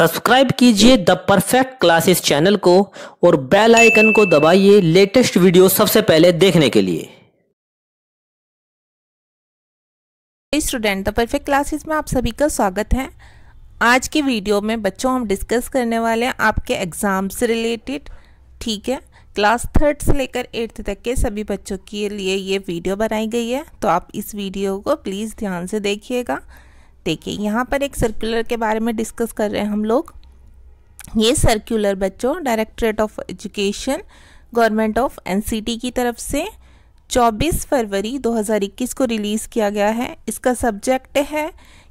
Subscribe कीजिए the perfect classes channel को और बेल आइकन को दबाइए लेटेस्ट वीडियो सबसे पहले देखने के लिए स्टूडेंट द परफेक्ट क्लासेस में आप सभी का स्वागत है आज की वीडियो में बच्चों हम डिस्कस करने वाले हैं आपके एग्ज़ाम से रिलेटेड ठीक है क्लास थर्ड से लेकर एट्थ तक के सभी बच्चों के लिए ये वीडियो बनाई गई है तो आप इस वीडियो को प्लीज़ ध्यान से देखिएगा देखिए यहाँ पर एक सर्कुलर के बारे में डिस्कस कर रहे हैं हम लोग ये सर्कुलर बच्चों directorate of education government of NCT की तरफ से 24 फरवरी 2021 को रिलीज़ किया गया है इसका सब्जेक्ट है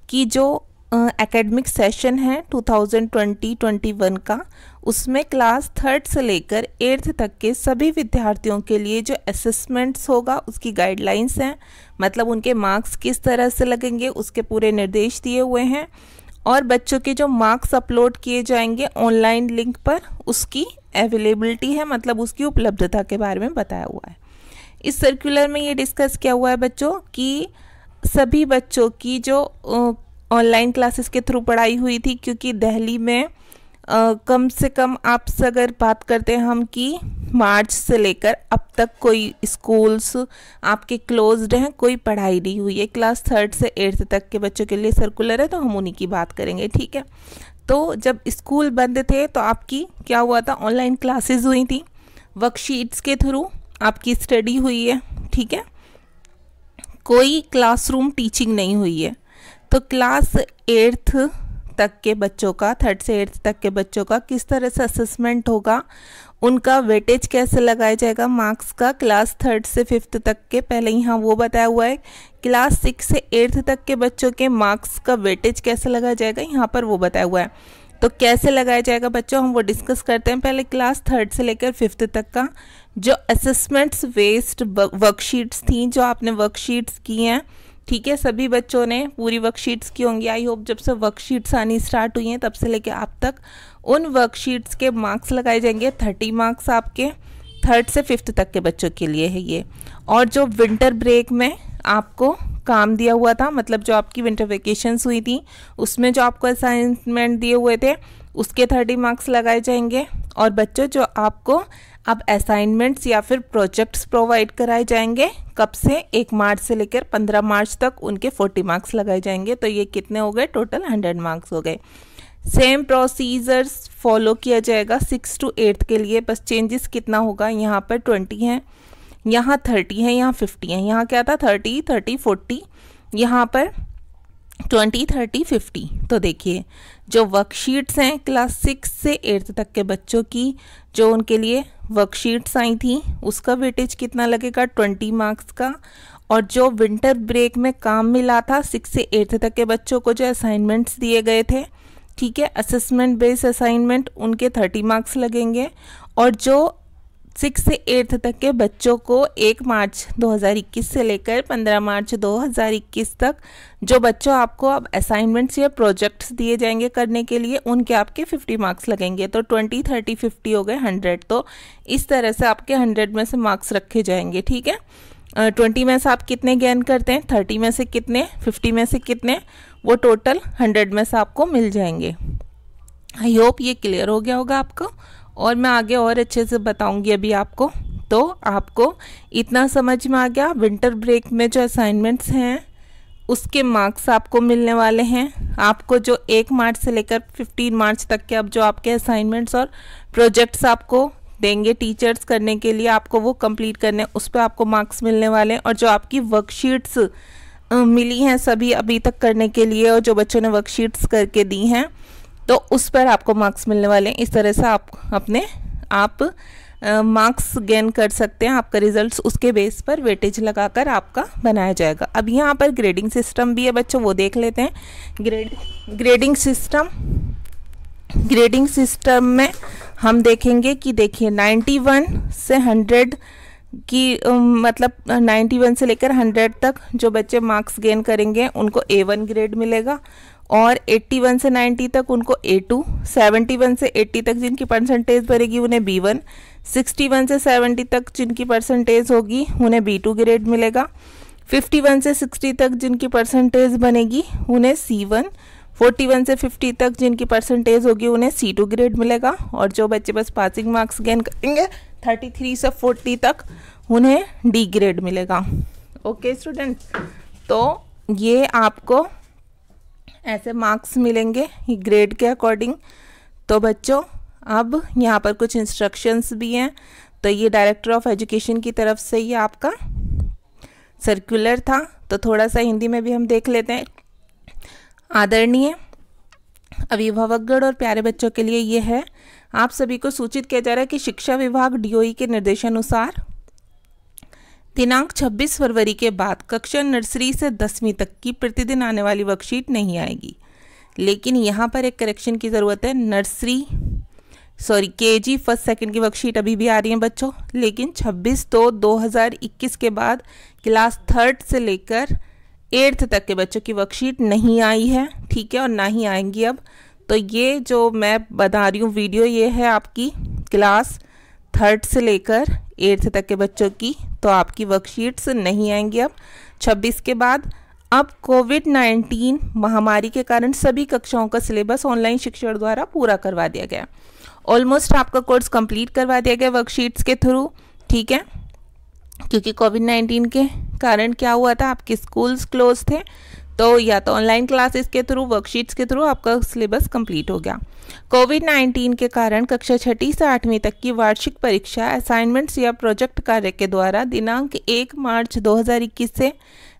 कि जो एकेडमिक सेशन है 2020-21 का उसमें क्लास थर्ड से लेकर एट्थ तक के सभी विद्यार्थियों के लिए जो असेसमेंट्स होगा उसकी गाइडलाइंस हैं मतलब उनके मार्क्स किस तरह से लगेंगे उसके पूरे निर्देश दिए हुए हैं और बच्चों के जो मार्क्स अपलोड किए जाएंगे ऑनलाइन लिंक पर उसकी अवेलेबिलिटी है मतलब उसकी उपलब्धता के बारे में बताया हुआ है इस सर्कुलर में ये डिस्कस किया हुआ है बच्चों कि सभी बच्चों की जो ऑनलाइन क्लासेस के थ्रू पढ़ाई हुई थी क्योंकि दिल्ली में आ, कम से कम आपसे अगर बात करते हैं हम कि मार्च से लेकर अब तक कोई स्कूल्स आपके क्लोज्ड हैं कोई पढ़ाई नहीं हुई है क्लास थर्ड से एट्थ तक के बच्चों के लिए सर्कुलर है तो हम उन्हीं की बात करेंगे ठीक है तो जब स्कूल बंद थे तो आपकी क्या हुआ था ऑनलाइन क्लासेस हुई थी वर्कशीट्स के थ्रू आपकी स्टडी हुई है ठीक है कोई क्लासरूम टीचिंग नहीं हुई है तो क्लास एट्थ तक के बच्चों का थर्ड से एट्थ तक के बच्चों का किस तरह से असेसमेंट होगा उनका वेटेज कैसे लगाया जाएगा मार्क्स का क्लास थर्ड से फिफ्थ तक के पहले यहाँ वो बताया हुआ है क्लास सिक्स से एट्थ तक के बच्चों के मार्क्स का वेटेज कैसे लगाया जाएगा यहाँ पर वो बताया हुआ है तो कैसे लगाया जाएगा बच्चों हम वो डिस्कस करते हैं पहले क्लास थर्ड से लेकर फिफ्थ तक का जो असेसमेंट्स वेस्ट वर्कशीट्स थी जो आपने वर्कशीट्स की हैं ठीक है सभी बच्चों ने पूरी वर्कशीट्स की होंगी आई होप जब से वर्कशीट्स आनी स्टार्ट हुई हैं तब से लेके आप तक उन वर्कशीट्स के मार्क्स लगाए जाएंगे थर्टी मार्क्स आपके थर्ड से फिफ्थ तक के बच्चों के लिए है ये और जो विंटर ब्रेक में आपको काम दिया हुआ था मतलब जो आपकी विंटर वेकेशंस हुई थी उसमें जो आपको असाइनमेंट दिए हुए थे उसके थर्टी मार्क्स लगाए जाएंगे और बच्चों जो आपको अब असाइनमेंट्स या फिर प्रोजेक्ट्स प्रोवाइड कराए जाएंगे कब से एक मार्च से लेकर पंद्रह मार्च तक उनके फोर्टी मार्क्स लगाए जाएंगे तो ये कितने हो गए टोटल हंड्रेड मार्क्स हो गए सेम प्रोसीजर्स फॉलो किया जाएगा सिक्स टू एट्थ के लिए बस चेंजेस कितना होगा यहाँ पर ट्वेंटी हैं यहाँ थर्टी हैं यहाँ फिफ्टी हैं यहाँ क्या था थर्टी थर्टी फोर्टी यहाँ पर ट्वेंटी थर्टी फिफ्टी तो देखिए जो वर्कशीट्स हैं क्लास सिक्स से एट्थ तक के बच्चों की जो उनके लिए वर्कशीट्स आई थी उसका वेटेज कितना लगेगा ट्वेंटी मार्क्स का और जो विंटर ब्रेक में काम मिला था सिक्स से एट्थ तक के बच्चों को जो असाइनमेंट्स दिए गए थे ठीक है असेसमेंट बेस्ड असाइनमेंट उनके थर्टी मार्क्स लगेंगे और जो सिक्स से एट्थ तक के बच्चों को एक मार्च 2021 से लेकर 15 मार्च 2021 तक जो बच्चों आपको अब असाइनमेंट्स या प्रोजेक्ट्स दिए जाएंगे करने के लिए उनके आपके 50 मार्क्स लगेंगे तो 20 30 50 हो गए 100 तो इस तरह से आपके 100 में से मार्क्स रखे जाएंगे ठीक है ट्वेंटी में से आप कितने गेन करते हैं थर्टी में से कितने फिफ्टी में से कितने वो टोटल हंड्रेड में से आपको मिल जाएंगे आई होप ये क्लियर हो गया होगा आपको और मैं आगे और अच्छे से बताऊंगी अभी आपको तो आपको इतना समझ में आ गया विंटर ब्रेक में जो असाइनमेंट्स हैं उसके मार्क्स आपको मिलने वाले हैं आपको जो एक मार्च से लेकर फिफ्टीन मार्च तक के अब जो आपके असाइनमेंट्स और प्रोजेक्ट्स आपको देंगे टीचर्स करने के लिए आपको वो कंप्लीट करने उस पर आपको मार्क्स मिलने वाले हैं और जो आपकी वर्कशीट्स मिली हैं सभी अभी तक करने के लिए और जो बच्चों ने वर्कशीट्स करके दी हैं तो उस पर आपको मार्क्स मिलने वाले हैं इस तरह से आप अपने आप मार्क्स गेन कर सकते हैं आपका रिजल्ट्स उसके बेस पर वेटेज लगाकर आपका बनाया जाएगा अब यहाँ पर ग्रेडिंग सिस्टम भी है बच्चों वो देख लेते हैं grade grading system grading system में हम देखेंगे कि देखिए 91 से कि मतलब 91 से लेकर 100 तक जो बच्चे मार्क्स गेन करेंगे उनको ए वन ग्रेड मिलेगा और 81 से 90 तक उनको ए टू सेवेंटी से 80 तक जिनकी परसेंटेज बढ़ेगी उन्हें बी वन सिक्सटी से 70 तक जिनकी परसेंटेज होगी उन्हें बी टू ग्रेड मिलेगा 51 से 60 तक जिनकी परसेंटेज बनेगी उन्हें सी वन फोर्टी से 50 तक जिनकी परसेंटेज होगी उन्हें सी टू ग्रेड मिलेगा और जो बच्चे बस पासिंग मार्क्स गेन करेंगे थर्टी थ्री से फोर्टी तक उन्हें डी ग्रेड मिलेगा ओके स्टूडेंट तो ये आपको ऐसे मार्क्स मिलेंगे ग्रेड के अकॉर्डिंग तो बच्चों अब यहाँ पर कुछ इंस्ट्रक्शंस भी हैं तो ये डायरेक्टर ऑफ एजुकेशन की तरफ से ये आपका सर्कुलर था तो थोड़ा सा हिंदी में भी हम देख लेते हैं आदरणीय है। अभिभावकगण और प्यारे बच्चों के लिए ये है आप सभी को सूचित किया जा रहा है कि शिक्षा विभाग डीओई के निर्देशानुसार दिनांक 26 फरवरी के बाद कक्षा नर्सरी से दसवीं तक की प्रतिदिन आने वाली वर्कशीट नहीं आएगी लेकिन यहाँ पर एक करेक्शन की ज़रूरत है nursery sorry K G first second की वर्कशीट अभी भी आ रही है बच्चों लेकिन 26 दो 2021 के बाद क्लास थर्ड से लेकर एट्थ तक के बच्चों की वर्कशीट नहीं आई है ठीक है और ना ही आएंगी अब तो ये जो मैं बता रही हूँ वीडियो ये है आपकी क्लास थर्ड से लेकर एट्थ तक के बच्चों की तो आपकी वर्कशीट्स नहीं आएंगी अब छब्बीस के बाद अब कोविड नाइन्टीन महामारी के कारण सभी कक्षाओं का सिलेबस ऑनलाइन शिक्षण द्वारा पूरा करवा दिया गया ऑलमोस्ट आपका कोर्स कंप्लीट करवा दिया गया वर्कशीट्स के थ्रू ठीक है क्योंकि कोविड नाइन्टीन के कारण क्या हुआ था आपके स्कूल्स क्लोज थे तो या तो ऑनलाइन क्लासेस के थ्रू वर्कशीट्स के थ्रू आपका सिलेबस कंप्लीट हो गया कोविड नाइन्टीन के कारण कक्षा छठी से आठवीं तक की वार्षिक परीक्षा असाइनमेंट्स या प्रोजेक्ट कार्य के द्वारा दिनांक एक मार्च 2021 से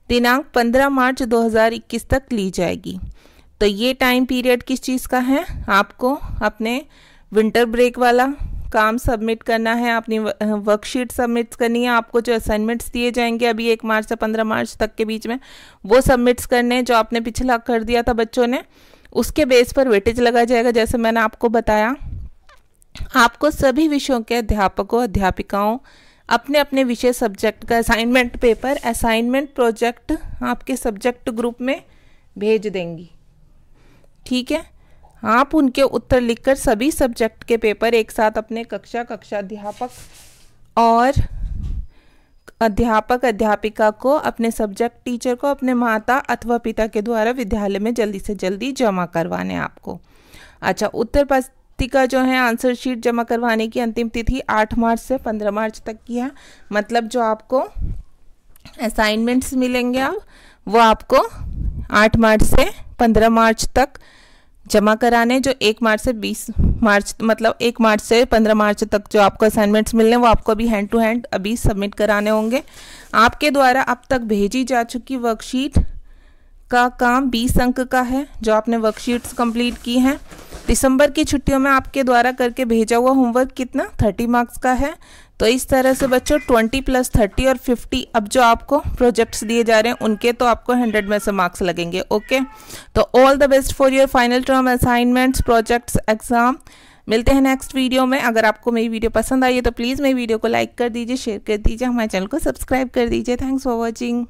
दिनांक 15 मार्च 2021 तक ली जाएगी तो ये टाइम पीरियड किस चीज़ का है आपको अपने विंटर ब्रेक वाला काम सबमिट करना है अपनी वर्कशीट सबमिट्स करनी है आपको जो असाइनमेंट्स दिए जाएंगे अभी एक मार्च से पंद्रह मार्च तक के बीच में वो सबमिट्स करने हैं जो आपने पिछला कर दिया था बच्चों ने उसके बेस पर वेटेज लगाया जाएगा जैसे मैंने आपको बताया आपको सभी विषयों के अध्यापकों अध्यापिकाओं अपने अपने विषय सब्जेक्ट का असाइनमेंट पेपर असाइनमेंट प्रोजेक्ट आपके सब्जेक्ट ग्रुप में भेज देंगी ठीक है आप उनके उत्तर लिखकर सभी सब्जेक्ट के पेपर एक साथ अपने कक्षा कक्षा अध्यापक और अध्यापक अध्यापिका को अपने सब्जेक्ट टीचर को अपने माता अथवा पिता के द्वारा विद्यालय में जल्दी से जल्दी जमा करवाने आपको अच्छा उत्तर पुस्तिका जो है आंसर शीट जमा करवाने की अंतिम तिथि 8 मार्च से 15 मार्च तक की है मतलब जो आपको असाइनमेंट्स मिलेंगे आप वो आपको 8 मार्च से 15 मार्च तक जमा कराने जो एक मार्च से बीस मार्च मतलब एक मार्च से पंद्रह मार्च तक जो आपको असाइनमेंट्स मिलने वो आपको अभी हैंड टू हैंड अभी सबमिट कराने होंगे आपके द्वारा अब तक भेजी जा चुकी वर्कशीट का काम बीस अंक का है जो आपने वर्कशीट्स कंप्लीट की हैं दिसंबर की छुट्टियों में आपके द्वारा करके भेजा हुआ होमवर्क कितना थर्टी मार्क्स का है तो इस तरह से बच्चों 20 प्लस 30 और 50 अब जो आपको प्रोजेक्ट्स दिए जा रहे हैं उनके तो आपको 100 में से मार्क्स लगेंगे ओके तो all the best for your final term assignments projects exam मिलते हैं नेक्स्ट वीडियो में अगर आपको मेरी वीडियो पसंद आई है तो प्लीज़ मेरी वीडियो को लाइक कर दीजिए शेयर कर दीजिए हमारे चैनल को सब्सक्राइब कर दीजिए थैंक्स फॉर वॉचिंग